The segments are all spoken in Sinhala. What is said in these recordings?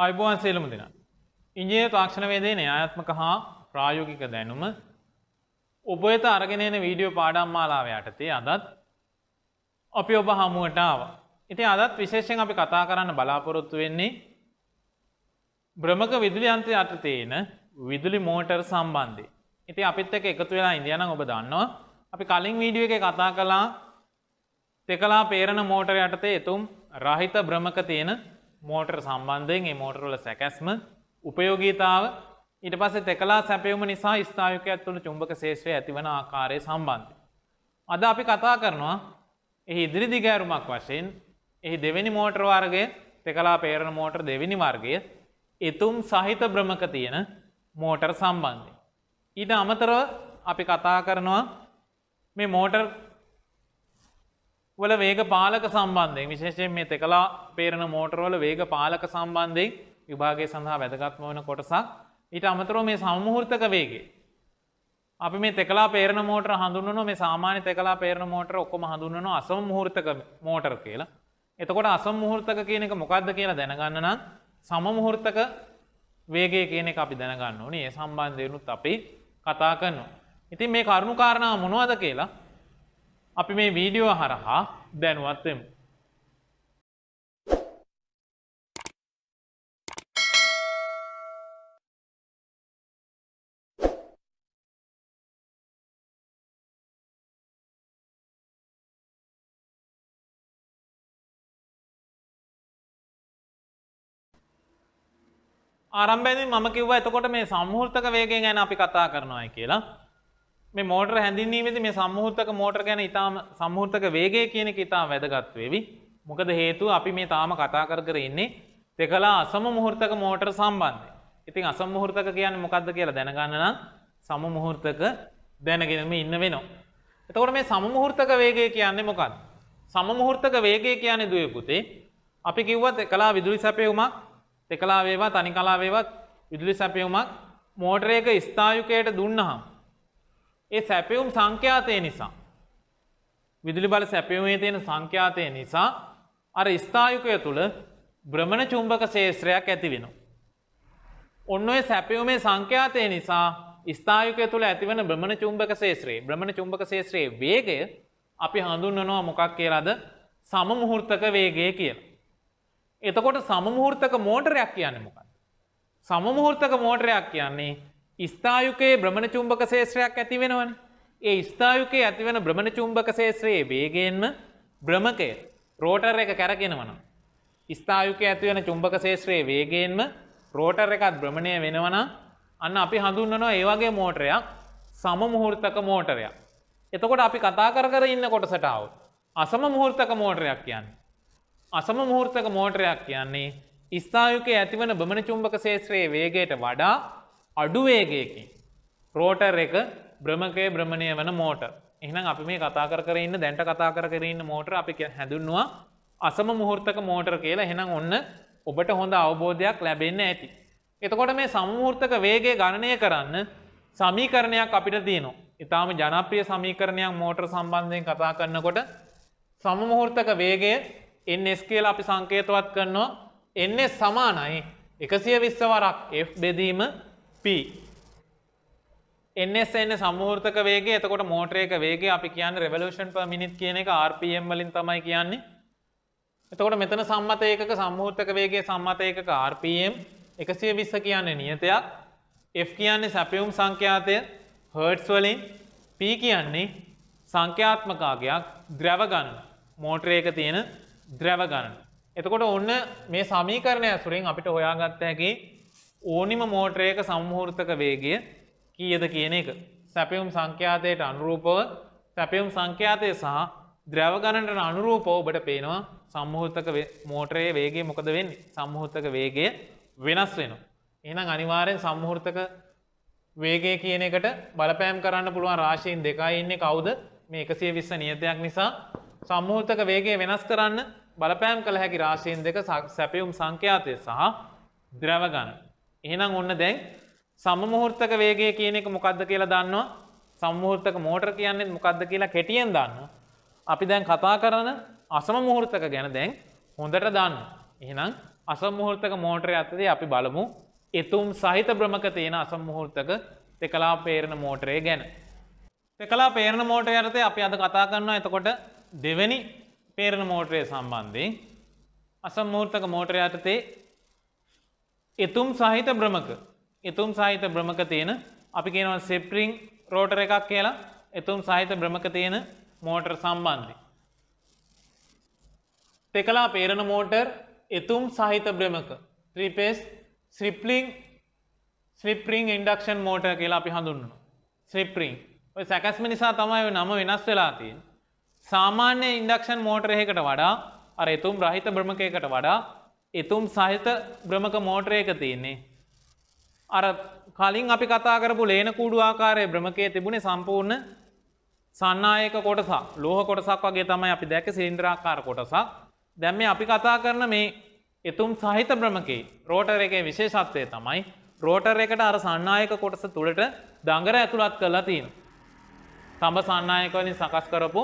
අයිබෝන් සියලුම දෙනා. ඉංජිනේර තාක්ෂණවේදයේ න්‍යායාත්මක හා ප්‍රායෝගික දැනුම ඔබ වෙත අරගෙන එන වීඩියෝ පාඩම් මාලාව යටතේ අදත් අපි ඔබ හමුවට ආවා. ඉතින් අදත් විශේෂයෙන් අපි කතා කරන්න බලාපොරොත්තු වෙන්නේ බ්‍රමක විදුලි යන්ත්‍රය යටතේ තියෙන විදුලි මෝටර් සම්බන්ධයෙන්. ඉතින් අපිත් එක්ක එකතු වෙලා ඉඳියා ඔබ දන්නවා අපි කලින් වීඩියෝ එකේ කතා කළා තෙකලා පේරණ මෝටර යටතේ එතුම් රහිත බ්‍රමක තියෙන මෝටර් සම්බන්ධයෙන් ඒ මෝටරවල සැකැස්ම උපයෝගීතාව ඊට පස්සේ තෙකලා සැපයුම නිසා ස්ථාවකයක් තුළ චුම්භක ශේෂත්‍රය ඇතිවන ආකාරය සම්බන්ධය. අද අපි කතා කරනවා එහි ඉදිරි දිගෑරුමක් වශයෙන් එහි දෙවැනි මෝටර් වර්ගය තෙකලා පේරණ මෝටර් දෙවැනි වර්ගය එතුම් සහිත බ්‍රමක තියෙන මෝටර් සම්බන්ධය. ඊට අමතරව අපි කතා කරනවා මේ මෝටර් වල වේග පාලක සම්බන්ධයෙන් විශේෂයෙන් මේ තෙකලා පේරණ මෝටරවල වේග පාලක සම්බන්ධයෙන් විභාගය සඳහා වැදගත්ම වන කොටසක් ඊට අමතරෝ මේ සම්මුහෘර්තක වේගේ. අපි මේ තෙකලා පේරණ මෝටර හඳුන්වන මේ සාමාන්‍ය තෙකලා පේරණ මෝටර ඔක්කොම හඳුන්වන අසම් මුහෘර්තක මෝටර් කියලා. එතකොට අසම් මුහෘර්තක කියන එක මොකක්ද කියලා දැනගන්න නම් සම මුහෘර්තක වේගය කියන එක අපි දැනගන්න ඕනේ. ඒ සම්බන්ධයෙන්ුත් අපි කතා කරනවා. ඉතින් මේ කරුණු කාරණා මොනවද කියලා අපි මේ වීඩියෝ හරහා දැනුවත්වෙමු. ආරම්භයේදී මම කිව්වා එතකොට මේ සම්මුහෘතක වේගය ගැන අපි කතා කරනවා කියලා. මේ මෝටර් හැඳින්වීමේදී මේ සම්මුහූර්තක මෝටර් ගැන ඊටාම සම්මුහූර්තක වේගය කියන එක ඊටාම වැදගත් වෙවි. මොකද හේතුව අපි මේ තාම කතා කර කර ඉන්නේ තෙකලා අසම මුහූර්තක මෝටර් සම්බන්ධයෙන්. ඉතින් අසම මුහූර්තක කියන්නේ මොකද්ද කියලා දැනගන්න නම් සම මුහූර්තක දැනගෙනම ඉන්න වෙනවා. එතකොට මේ සම මුහූර්තක වේගය කියන්නේ මොකක්ද? සම මුහූර්තක වේගය කියන්නේ දුවේ පුතේ අපි කිව්වා තෙකලා විදුලි සැපයුමක් තෙකලා වේවා තනි කලා වේවත් විදුලි සැපයුමක් මෝටරයක ස්ථායුකයට දුන්නහම ඒ සැපයුම් සංඛ්‍යාතය නිසා. විදුලි බල සැපයුමේ තියෙන සංඛ්‍යාතය නිසා අර ස්ථායුකය තුළ බ්‍රමණ චුම්භක ශේත්‍රයක් ඇති වෙනවා. ඔන්න ඔය සැපයුමේ සංඛ්‍යාතය නිසා ස්ථායුකය තුළ ඇතිවන බ්‍රමණ චුම්භක ශේත්‍රයේ බ්‍රමණ චුම්භක ශේත්‍රයේ වේගය අපි හඳුන්වනවා මොකක් කියලාද සමමුහෘතක වේගය කියලා. එතකොට සමමුහෘතක මෝටරයක් කියන්නේ මොකක්ද? සමමුහෘතක මෝටරයක් කියන්නේ ස්ථායුකයේ බ්‍රමණ චුම්භක ශේත්‍රයක් ඇති වෙනවන. ඒ ස්ථායුකයේ ඇතිවෙන බ්‍රමණ චුම්භක ශේත්‍රයේ වේගෙන්ම බ්‍රමකය රෝටර් එක කැරගෙනවනම්. ස්ථායුකයේ ඇතිවෙන චුම්භක ශේත්‍රයේ වේගෙන්ම රෝටර් එකත් බ්‍රමණය වෙනවනම් අන්න අපි හඳුන්වනවා ඒ වගේ මෝටරයක් සමමුහෘතක මෝටරයක්. එතකොට අපි කතා කර කර ඉන්න කොටසටාව. අසම මුහෘතක මෝටරයක් කියන්නේ. අසම මුහෘතක මෝටරයක් කියන්නේ ස්ථායුකයේ ඇතිවන බමණ චුම්භක ශේත්‍රයේ වේගයට වඩා අඩුවේගයකින් රෝටර් එක බ්‍රමකය බ්‍රමණය වන මෝට එහනම් අපි මේ කතා කරන්න දැන්ට කතා කරන්න මෝටර අපි හැඳුන්වා අසම මුහෘර්තක මෝටර් කියලා හෙනම් ඔන්න ඔබට හොඳ අවබෝධයක් ලැබෙන්න ඇති. එතකොට මේ සමූෘර්තක වේගේ ගණනය කරන්න සමීකරණයක් අපිට තියනවා. ඉතාම ජනප්‍රිය සමීකරණයක් මෝටර් සම්බන්ධයෙන් කතා කරන්නකොට සමමුහෘර්තක වේගේ එන්ස් කියල අපි සංකේතවත් කරනවා එන්නේ සමානයි එකසිය විස්සවරක් F බෙදීම P NSN සමූහෘතක වේගය එතකොට මෝටරයක වේගය අපි කියන්නේ revolution per minute කියන එක RPM වලින් තමයි කියන්නේ. එතකොට මෙතන සම්මත ඒකක සමූහෘතක වේගයේ සම්මත ඒකක RPM 120 කියන්නේ නියතයක්. F කියන්නේ සැපියුම් සංඛ්‍යාතය හර්ට්ස් වලින් P කියන්නේ සංඛ්‍යාත්මකාගයක් ද්‍රව ගණන. මෝටරයක තියෙන ද්‍රව ගණන. එතකොට ඔන්න මේ සමීකරණය ඇසුරින් අපිට හොයාගත්ත හැකි ඕනිම මෝටරයක සම්හෘතක වේගය කියද කියන එක. සැපියුම් සංඛ්‍යාතයට අනුරූපව සැපියුම් සංඛ්‍යාතය සහ ද්‍රවගණට අනුරූපව ඔබට පේනවා සම්මුහෘතක මෝටරයේ වේගේ මොකද වෙන්න සම්මුහෘතක වේගය වෙනස් වෙන. එනම් අනිවාරයෙන් සම්මුහෘතක වේගේ කියන එකට බලපෑම් කරන්න පුළුවන් රාශීන් දෙකයි ඉන්නේ කවුද මේ එකසිය විස්ස නියතයක් නිසා සම්මුහෘතක වේගේ වෙනස් කරන්න බලපෑම් කළ හැකි රාශීන් දෙක සැපියුම් සංඛ්‍යාතය සහ ද්‍රවගණ. එහෙනම් ඔන්න දැන් සමමුහෘර්තක වේගය කියන එක මොකක්ද කියලා දන්නවා සම්මුහෘර්තක මෝටර් කියන්නේ මොකක්ද කියලා කෙටියෙන් දන්න. අපි දැන් කතා කරන අසමමුහෘර්තක ගැන දැන් හොඳට දන්න. එහෙනම් අසමුහෘර්තක මෝටරය ඇත්තදී අපි බලමු එතුම් සහිත බ්‍රමක තියෙන අසමුහෘර්තක තෙකලා පේරණ මෝටරය ගැන. තෙකලා පේරණ මෝටරය යටතේ අපි අද කතා කරනවා එතකොට දෙවැනි පේරණ මෝටරය සම්බන්ධයෙන් අසමූර්තක මෝටරය යටතේ එතුම් සහිත බ්‍රමක එතුම් සහිත බ්‍රමක තියෙන අපි කියනවා සෙප්ටිං රෝටර එකක් කියලා එතුම් සහිත බ්‍රමක තියෙන මෝටර් සම්බන්ධය. තෙකලා පේරණ මෝටර් එතුම් සහිත බ්‍රමක ත්‍රීපේස් ස්‍රිප්ලිං ස්ලිප්‍රිං ඉන්ඩක්ෂන් මෝට කියලා අපි හඳුන්න. ස්ලිප්‍රිං ඔය සැකැස්ම නිසා තමයි නම වෙනස් වෙලා තියෙන්. සාමාන්‍ය ඉන්ඩක්ෂන් මෝටරයකට වඩා අර එතුම් රහිත බ්‍රමකයකට වඩා එතුම් සහිත බ්‍රමක මෝටරයක තියන්නේ. අර කලින් අපි කතා කරපු ලේන කූඩු ආකාරය බ්‍රමකය තිබුණේ සම්පූර්ණ සන්නායක කොටසා ලෝහ කොටසක් වගේ තමයි අපි දැක සිලින්ද්‍රාකාර කොටසක් දැම්ම අපි කතා කරන මේ එතුම් සහිත බ්‍රමකේ රෝටර එකේ විශේෂත්වය තමයි රෝටර් එකට අර සන්නායක කොටස තුළට දඟර ඇතුළත් කරලා තියෙන. තඹ සන්නායකවලින් සකස් කරපු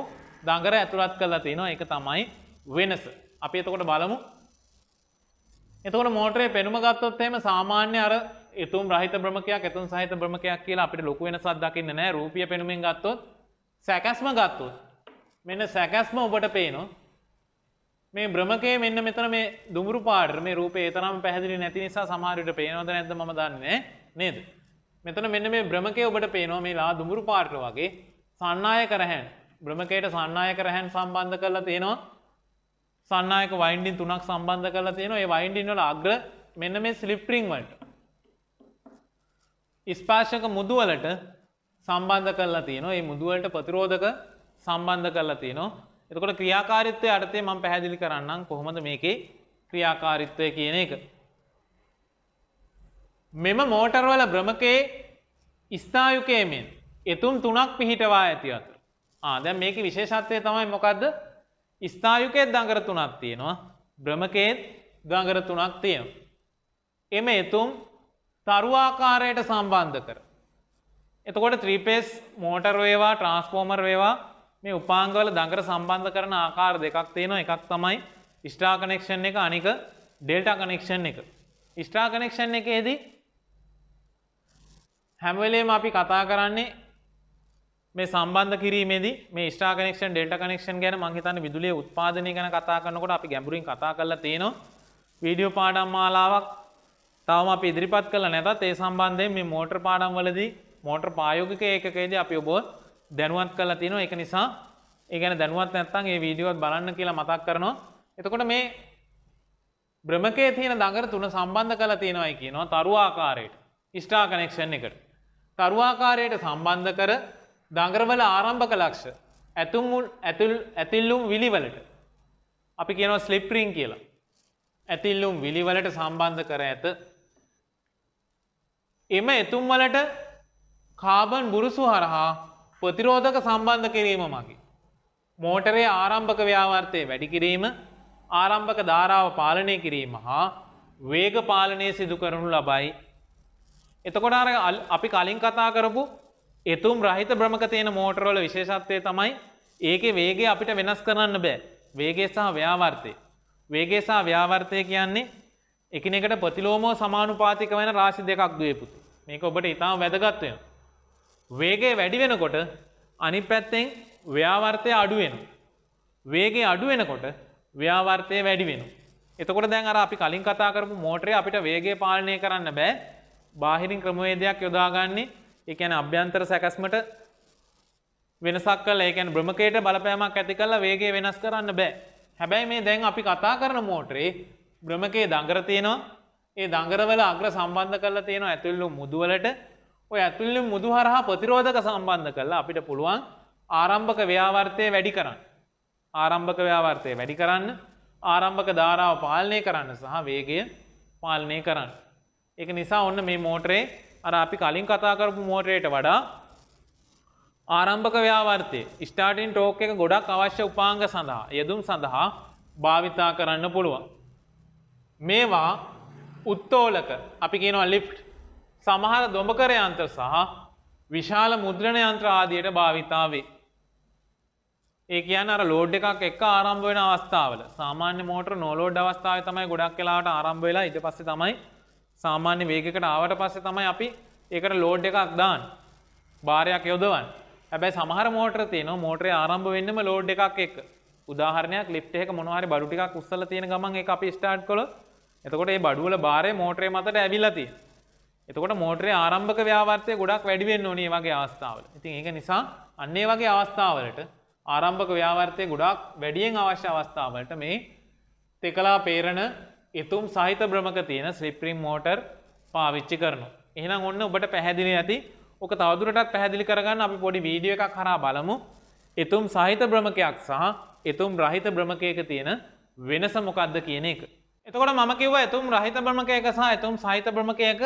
දඟර ඇතුළත් කරලා තියෙනවා එක තමයි වෙනස. අපි එතකොට බලමු එතකොට මෝටරේ පෙනුම ගත්තොත් එහෙම සාමාන්‍ය අර එතුම් රහිත බ්‍රමකයක් එතුම් සහිත බ්‍රමකයක් කියලා අපිට ලොකු වෙනසක් දකින්න නෑ රූපිය පෙනුමින් ගත්තොත් සැකැස්ම ගත්තොත් මෙන්න සැකැස්ම ඔබට පේනවා මේ බ්‍රමකයේ මෙන්න මෙතන මේ දුමුරු පාට මේ රූපේ ඒ තරම් පැහැදිලි නැති නිසා සමහර විට පේනවද නැද්ද මම දන්නේ නේද මෙතන මෙන්න මේ බ්‍රමකයේ ඔබට පේනවා මේ ලා දුමුරු පාට වගේ සන්නායක රැහැන් බ්‍රමකයට සන්නායක රැහැන් සම්බන්ධ කරලා තියෙනවා සන්නයක වයින්ඩින් තුනක් සම්බන්ධ කරලා තියෙන ඒ වයින්ඩින්වල අග්‍ර මෙන්න මේ ස්ලිප්රිං වලට ස්පාශක මුදුවලට සම්බන්ධ කරලා තියෙනවා ඒ මුදුවලට ප්‍රතිරෝධක සම්බන්ධ කරලා තියෙනවා එතකොට ක්‍රියාකාරීත්වය අර්ථය මම පැහැදිලි කරන්නම් කොහොමද මේකේ ක්‍රියාකාරීත්වය කියන එක මෙම මෝටර්වල බ්‍රමකයේ ස්ථායුකයමෙන් එතුම් තුනක් පිහිටවා ඇති අතර ආ දැන් මේකේ විශේෂත්වය තමයි මොකද්ද ස්ථායුකෙත් දඟර තුනක් තියෙනවා බ්‍රමකේත් දඟර තුනක් තියෙන. එම එතුම් තරුවාකාරයට සම්බන්ධ කර. එතකොට ත්‍රීපේස් මෝටර් වේවා ට්‍රන්ස්පෝමර් වේවා මේ උපාංගවල දඟර සම්බන්ධ කරන ආකාර දෙකක් තියෙනවා එකක් තමයි ස්ටා කනෙක්ෂන් එක අනික ඩෙල්ටා කනෙක්ෂන් එක. ස්ටා කනෙක්ෂන් එකේදී හැමවෙලේම අපි කතා කරන්නේ මේ සම්බන්ධ කිරීමේදී මේ ස්ටා කනෙක්ෂන් ඩෙල්ට කනෙක්ෂන් ගැන මං හිතන්නේ විදුලිය උත්පාදනය ගැන කතා කරනකොට අපි ගැඹුරින් කතා කරලා තියෙනවා වීඩියෝ පාඩම් මාලාවක් තවම අපි ඉදිරිපත් කළා නැතත් ඒ සම්බන්ධයෙන් මේ මෝටර් පාඩම් වලදී මෝටර් ප්‍රායෝගික ඒකකයේදී අපි ඔබ දැනුවත් කරලා තියෙනවා ඒක නිසා ඒ ගැන දැනුවත් නැත්නම් මේ වීඩියෝවත් බලන්න කියලා මතක් කරනවා එතකොට මේ බ්‍රමකයේ තියෙන දඟර තුන සම්බන්ධ කරලා තියෙනවායි කියනවා තරු ආකාරයට ස්ටාර් කනෙක්ෂන් එකට තරු ආකාරයට සම්බන්ධ කර දඟරවල ආරම්භක ලක්ෂ ඇතුම්මුන් ඇතුල් ඇතිල්ලුම් විලිවලට අපි කියනවා ස්ලිප්‍රීන් කියලා ඇතිල්ලුම් විලිවලට සම්බන්ධ කර ඇත එම එතුම්වලට කාබන් බුරුසු හරහා ප්‍රතිරෝධක සම්බන්ධ කිරීම මගේ මෝටරේ ආරම්භක ව්‍යාවර්තය වැඩි කිරීම ආරම්භක ධාරාව පාලනය කිරීම හා වේග පාලනය සිදු කරනු ලබයි එතකොට අපි කලින් කතා කරපු එතුම් රහිත බ්‍රමක තියෙන මෝටරෝල විශේෂත්වය තමයි ඒක වේගේ අපිට වෙනස් කරන්න බෑ වේගේ සහ ව්‍යාවර්තය. වේගේ සහ ව්‍යාවර්තය කියන්නේ එකනෙකට ප්‍රතිලෝමෝ සමානුපාතික වෙන රාශි දෙකක් දයපුතු මේක ඔබට ඉතාම වැදගත්වය. වේගේ වැඩි වෙනකොට අනි පැත්තෙන් ව්‍යාවර්තය අඩුවෙන. වේගේ අඩුවෙනකොට ව්‍යාවර්තය වැඩි වෙන. එතකොට දැන් අර අපි කලින් කතා කරපු මෝටරේ අපිට වේගේ පාලනය කරන්න බෑ බාහිරින් ක්‍රමවේදයක් යොදාගන්නේ එකන අභ්‍යන්තර සැකැස්මට වෙනසක් කල ඒකැන් බ්‍රමකයට බලපෑමක් ඇති කල්ල වේගේ වෙනස් කරන්න බෑ හැබැයි මේ දැන් අපි කතා කරන මෝටරේ බ්‍රමකේ දංගරතියනවා ඒ දංගරවල අග්‍ර සම්බන්ධ කරලා තියෙනවා ඇතුල්ලු මුදුවලට ඔය ඇතුල්ලු මුදු හරහා ප්‍රතිරෝධක සම්බන්ධ කරලා අපිට පුළුවන් ආරම්භක ව්‍යාවර්තය වැඩි කරන්න ආරම්භක ව්‍යාවර්තය වැඩි කරන්න ආරම්භක ධාරාව පාලනය කරන්න සහ වේගය පාලනය කරන්න. එක නිසා ඔන්න මේ මෝටරේ අර අපි කලින් කතා කරපු මෝටරේට වඩා ආරම්භක ව්‍යාවර්තය ස්ටාටින් ටෝක් එක ගොඩක් අවශ්‍ය උපාංග සඳහා යෙදුම් සඳහා භාවිතා කරන්න පුළුවන්. මේවා උත්තෝලක අපි කියනවා ලිප් සමහර දොඹකර යන්ත්‍ර සහ විශාල මුද්‍රණ යන්ත්‍ර ආදියට භාවිතාවේ. ඒ කියන අර ලෝඩ් එකක් එක් ආරම්භ වෙන අවස්ථාවල සාමාන්‍ය මෝටර නෝලෝඩ් අවස්ථාව තමයි ගොඩක් කලාට ආරම්භ වෙලා ඉට පස්සේ තමයි සාමාන්‍ය වේගකට ආවට පස්සේ තමයි අපි ඒකට ලෝඩ් එකක් දාන්න භාරයක් යොදවන්න හැබැයි සමහර මෝටර තියෙනවා මෝටරේ ආරම්භ වෙන්නම ලෝඩ් එකක් එක්ක උදාහරණයක් ලිෆ්ට් එක මොනවා හරි බඩු ටිකක් උස්සලා තියෙන ගමන් ඒක අපි ස්ටාර්ට් කළොත් එතකොට ඒ බඩු වල භාරය මෝටරේ මතට ඇවිල්ලා තියෙනවා එතකොට මෝටරේ ආරම්භක ව්‍යාවර්තය ගොඩක් වැඩි වෙන්න ඕනේ වගේ අවස්ථාවල. ඉතින් ඒක නිසා අන්න ඒ වගේ අවස්ථාවලට ආරම්භක ව්‍යාවර්තය ගොඩක් වැඩියෙන් අවශ්‍ය අවස්ථාවලට මේ තෙකලා පේරණ එතුම් සහිත බ්‍රමක තියෙන ස්ලිප්‍රීම් මෝටර් පාවිච්චි කරනු. එහෙනම් ඔන්න ඔබට පැහැදිලි ඇති ඕක තවදුරටත් පැහැදිලි කරගන්න අපි පොඩි වීඩියෝ එකක් හරා බලමු. එතුම් සහිත බ්‍රමකයක් සහ එතුම් රහිත බ්‍රමකයක තියෙන වෙනස මොකක්ද කියන එක. එතකොට මම කිව්ව එතුම් රහිත බ්‍රමකයක සහ එතුම් සහිත බ්‍රමකයක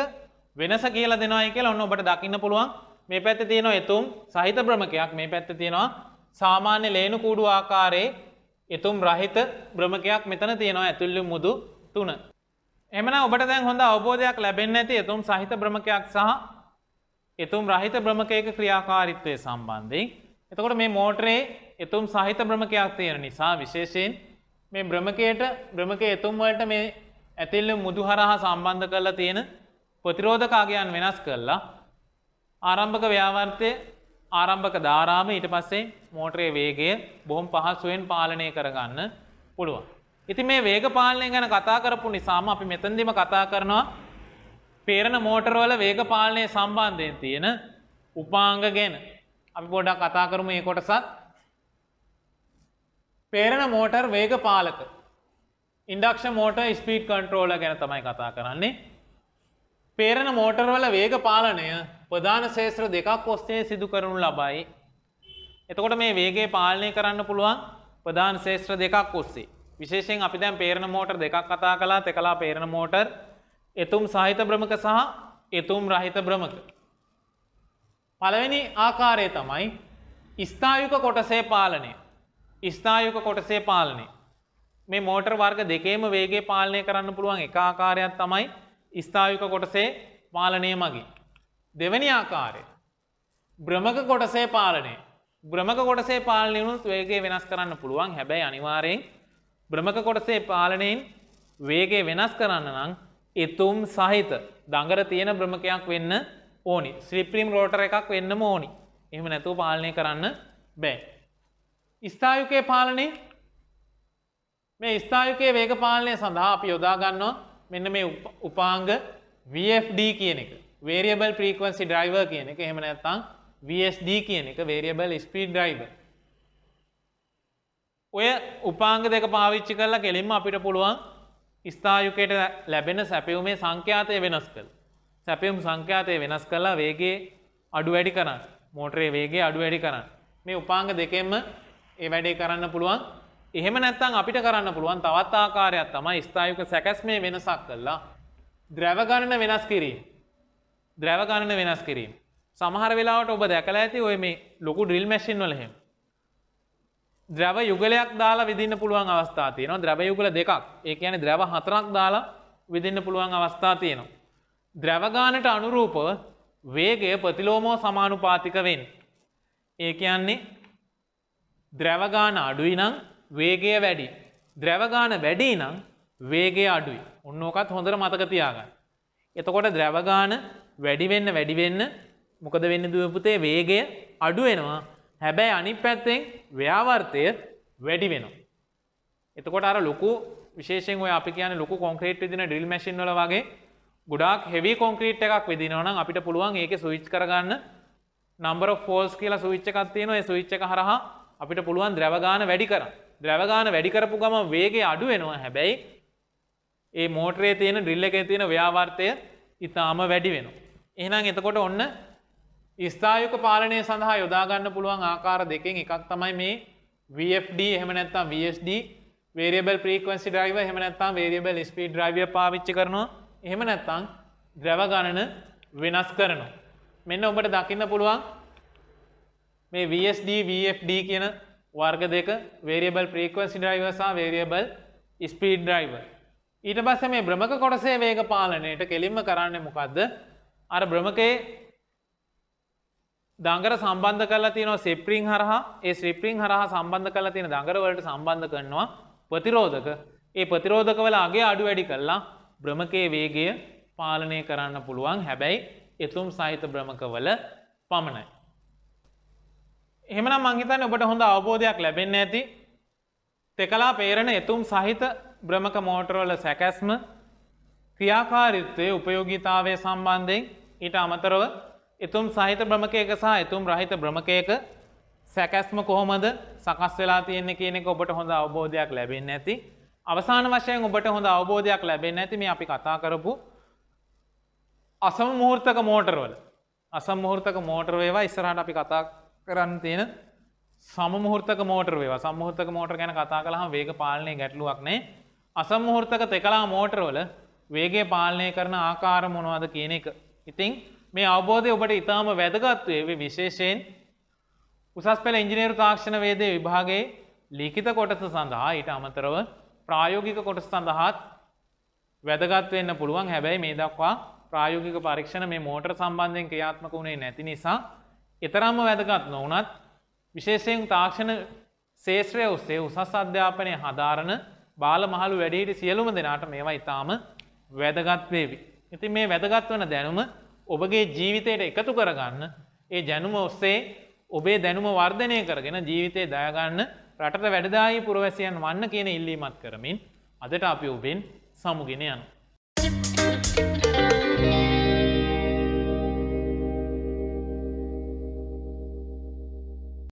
වෙනස කියලා දෙනවායි කියලා ඔන්න ඔබට දකින්න පුළුවන්. මේ පැත්ත තියෙනවා එතුම් සහිත බ්‍රමකයක් මේ පැත්ත තියෙනවා සාමාන්‍ය ලේනු කූඩු ආකාරයේ එතුම් රහිත බ්‍රමකයක් මෙතන තියෙනවා ඇතුළු මුදු තුන. එමන ඔබට දැන් හොඳ අවබෝධයක් ලැබෙන් ඇති එතුම් සහිත බ්‍රමකයක් සහ එතුම් රහිත බ්‍රමකයක ක්‍රියාකාරිත්වය සම්බන්ධයෙන්. එතකොට මේ මෝටරේ එතුම් සහිත බ්‍රමකයක් තියෙන නිසා විශේෂයෙන් මේ බ්‍රමකයට බ්‍රමක එතුම්වලට මේ ඇතිල්ල මුදු හරහා සම්බන්ධ කරලා තියෙන ප්‍රතිරෝධකාගයන් වෙනස් කරලා ආරම්භක ව්‍යාවර්තය ආරම්භක ධාරාම ඊට පස්සේ මෝටරේ වේගේ බොහොම පහසුවෙන් පාලනය කරගන්න පුළුවන්. ඉති මේ වේගපාලනය ගැන කතා කරපු නිසාම අපි මෙතන්දිම කතා කරනවා පේරණ මෝටරවල වේගපාලනය සම්බන්ධයෙන් තියෙන උපාංග ගැන අපි පොඩක් කතා කරමු ඒ කොටසත් පේරණ මෝටර් වේගපාලක ඉන්ඩක්ෂ මෝට ස්පීඩ් කන්ට්‍රෝල ගැන තමයි කතා කරන්නේ පේරණ මෝටර්වල වේගපාලනය ප්‍රධාන ශේත්‍ර දෙකක් ඔස්සේ සිදු කරනු ලබයි එතකොට මේ වේගේ පාලනය කරන්න පුළුවන් ප්‍රධාන ශේත්‍ර දෙකක් ඔස්සේ විශේෂයෙන් අපි දැන් පේරණ මෝටර් දෙකක් කතා කලා තෙකලා පේරණ මෝටර් එතුම් සහිත බ්‍රමක සහ එතුම් රහිත බ්‍රමක. පළවෙනි ආකාරය තමයි ස්ථායුක කොටසේ පාලනය ස්ථායුක කොටසේ පාලනය මේ මෝටර් වර්ග දෙකේම වේගේ පාලනය කරන්න පුළුවන් එක ආකාරයක් තමයි ස්ථායුක කොටසේ පාලනය මගින්. දෙවැනි ආකාරය බ්‍රමක කොටසේ පාලනය බ්‍රමක කොටසේ පාලනයනුත් වේගේ වෙනස් කරන්න පුළුවන් හැබැයි අනිවාරයෙන් බ්‍රමක කොටසේ පාලනයෙන් වේගේ වෙනස් කරන්න නම් එතුම් සහිත දඟර තියෙන බ්‍රමකයක් වෙන්න ඕනි ස්ලිප්‍රීම් රෝටර එකක් වෙන්නම ඕනි එහම නැතුව පාලනය කරන්න බෑ. ස්ථායුකය පාලනය මේ ස්ථායුකයේ වේග පාලනය සඳහා අපි යොදාගන්නවා මෙන්න මේ උපාංග VFD කියන එක වේරියබල් ප්‍රීකවන්සි ඩ්‍රයිවර් කියන එක එහෙම නැත්තම් VSD කියන එක වේරියබල් ස්පීඩ් ඩ්‍රයිවර් ඔය උපාංග දෙක පාවිච්චි කරලා කෙලින්ම අපිට පුළුවන් ස්ථායුකයට ලැබෙන සැපියුමේ සංඛ්‍යාතය වෙනස් කළ. සැපියුම් සංඛ්‍යාතය වෙනස් කරලා වේගේ අඩු වැඩි කරන්න මෝටරේ වේගේ අඩු වැඩි කරන්න. මේ උපාංග දෙකෙන්ම ඒ වැඩේ කරන්න පුළුවන් එහෙම නැත්තං අපිට කරන්න පුළුවන් තවත් ආකාරයක් තමයි ස්ථායුක සැකැස්මේ වෙනසක් කල්ලා. ද්‍රැවගණන වෙනස් කිරීම. ද්‍රැවගණන වෙනස් කිරීම. සමහර වෙලාට ඔබ දැකලා ඇති ඔය මේ ලොකු ඩිල් මැසින් වලහෙම ද්‍රැව යුගලයක් දාලා විදින්න පුළුවන් අවස්ථා තියෙනවා ද්‍රැව යුගල දෙකක් ඒ කියන්නේ ද්‍රැව හතරක් දාලා විදින්න පුළුවන් අවස්ථා තියෙනවා. ද්‍රැවගානට අනුරූප වේගය ප්‍රතිලෝමෝ සමානුපාතික වෙන්න. ඒ කියන්නේ ද්‍රැවගාන අඩුයි නම් වේගය වැඩි. ද්‍රැවගාන වැඩි නම් වේගය අඩුයි. ඔන්න ඕකත් හොඳට මතක තියාගන්න. එතකොට ද්‍රැවගාන වැඩි වෙන්න වැඩි වෙන්න මොකද වෙන්නේ දුවේ පුතේ වේගය අඩු වෙනවා. හැබැයි අනි පැත්තෙන් ව්‍යාවර්තය වැඩි වෙනවා. එතකොට අර ලොකු විශේෂෙන් ඔය අපි කියන ලොකු කොන්ක්‍රීට් විදින ඩිල් මැෂින් වල වගේ ගොඩාක් හෙවි කොන්ක්‍රීට් එකක් විදිනවා නම් අපිට පුළුවන් ඒක ස්විච් කරගන්න number of holes කියලා ස්විච් එකක් තියෙනවා ඒ ස්විච් එක හරහා අපිට පුළුවන් ද්‍රව ගාන වැඩි කරන්න. ද්‍රව ගාන වැඩි කරපු ගමන් වේගය අඩු වෙනවා හැබැයි ඒ මෝටරේ තියෙන ඩ්‍රිල් එකේ තියෙන ව්‍යාවර්තය ඉතාම වැඩි වෙනවා. එහෙනම් එතකොට ඔන්න ස්ථායුක පාලනය සඳහා යොදාගන්න පුළුවන් ආකාර දෙකෙන් එකක් තමයි මේ VFD එහෙම නැත්නම් VSD variable frequency driver එහෙම නැත්නම් variable speed driver පාවිච්චි කරනවා එහෙම නැත්නම් ද්‍රව ගණන වෙනස් කරනවා මෙන්න ඔබට දකින්න පුළුවන් මේ VSD VFD කියන වර්ග දෙක variable frequency driver සහ variable speed driver ඊට පස්සේ මේ භ්‍රමක කොටසේ වේග පාලනයට කෙලින්ම කරන්නේ මොකද්ද අර භ්‍රමකයේ දඟර සම්බන්ධ කරලා තියෙනවා සිප්‍රින් හරහා ඒ සිප්‍රින් හරහා සම්බන්ධ කරලා තියෙන දඟරවලට සම්බන්ධ කරනවා ප්‍රතිරෝධක. ඒ ප්‍රතිරෝධකවල අගේ අඩු වැඩි කළා බ්‍රමකයේ වේගය පාලනය කරන්න පුළුවන් හැබැයි එතුම් සහිත බ්‍රමකවල පමණයි. එහෙමනම් මං හිතන්නේ ඔබට හොඳ අවබෝධයක් ලැබෙන්න ඇති. තෙකලා පේරණ එතුම් සහිත බ්‍රමක මෝටරවල සැකැස්ම ක්‍රියාකාරීත්වයේ උපයෝගීතාවය සම්බන්ධයෙන් ඊට අමතරව එතුම් සහිත බ්‍රමකයක සහ එතුම් රහිත බ්‍රමකයක සැකැස්ම කොහොමද සකස් වෙලා තියෙන්නේ කියන එක ඔබට හොඳ අවබෝධයක් ලැබෙන්න ඇති. අවසාන වශයෙන් ඔබට හොඳ අවබෝධයක් ලැබෙන්න ඇති මේ අපි කතා කරපු අසමමුහෘතක මෝටර්වල අසම්මුහෘතක මෝටර් වේවා ඉස්සරහට අපි කතා කරන්න තියෙන සමමුහෘතක මෝටර් වේවා සම්මුහෘතක මෝටර් ගැන කතා කළාම වේග පාලනයේ ගැටලුවක් නැහැ. අසම්මුහෘතක තෙකලා මෝටර්වල වේගය පාලනය කරන ආකාර මොනවද කියන එක. ඉතින් මේ අවබෝධය ඔබට ඉතාම වැදගත්වේ විශේෂයෙන් උසස් පෙළ ඉංජිනේරු තාක්ෂණ වේදය විභාගේ ලිඛිත කොටස සඳහා ඊට අමතරව ප්‍රායෝගික කොටස සඳහාත් වැදගත් වෙන්න පුළුවන් හැබැයි මේ දක්වා ප්‍රායෝගික පරීක්ෂණ මේ මෝටර් සම්බන්ධයෙන් ක්‍රියාත්මක වුණේ නැති නිසා ඊතරම්ම වැදගත් නොවුනත් විශේෂයෙන් තාක්ෂණ ශාස්ත්‍රය ඔස්සේ උසස් අධ්‍යාපනයේ හදාරන බාල මහලු වැඩිහිටි සියලුම දෙනාට මේවා ඊටාම වැදගත් වේවි. ඉතින් මේ වැදගත් වන දැනුම ඔබගේ ජීවිතයට එකතු කරගන්න ඒ ජැනුම ඔස්සේ ඔබේ දැනුම වර්ධනය කරගෙන ජීවිතය දයගන්න රටට වැඩදායි පුරවැසියන් වන්න කියන ඉල්ලීමත් කරමින් අදට අපි ඔබෙන් සමුගෙන යනවා.